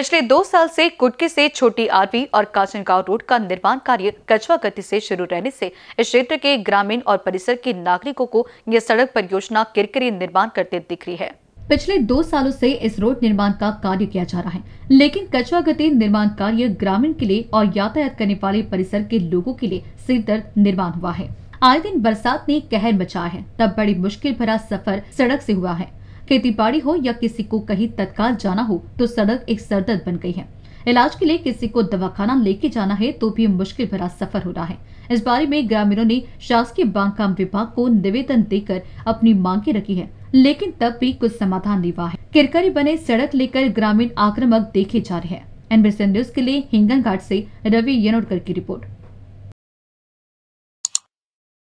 पिछले दो साल से कुटके से छोटी आरवी और काचनगांव रोड का निर्माण कार्य कछवा गति से शुरू रहने से इस क्षेत्र के ग्रामीण और परिसर के नागरिकों को यह सड़क परियोजना किरकिरी निर्माण करते दिख रही है पिछले दो सालों से इस रोड निर्माण का कार्य किया जा रहा है लेकिन कछवा गति निर्माण कार्य ग्रामीण के लिए और यातायात करने वाले परिसर के लोगों के लिए सिरदर्द निर्माण हुआ है आए दिन बरसात ने कहर मचा है तब बड़ी मुश्किल भरा सफर सड़क से हुआ है खेतीबाड़ी हो या किसी को कहीं तत्काल जाना हो तो सड़क एक सरदर्द बन गई है इलाज के लिए किसी को दवाखाना लेके जाना है तो भी मुश्किल भरा सफर हो रहा है इस बारे में ग्रामीणों ने शासकीय काम विभाग को निवेदन देकर अपनी मांगे रखी है लेकिन तब भी कुछ समाधान नहीं हुआ है किरकरी बने सड़क लेकर ग्रामीण आक्रमक देखे जा रहे हैं एनबीसी न्यूज के लिए हिंगन घाट ऐसी रवि यनोडकर की रिपोर्ट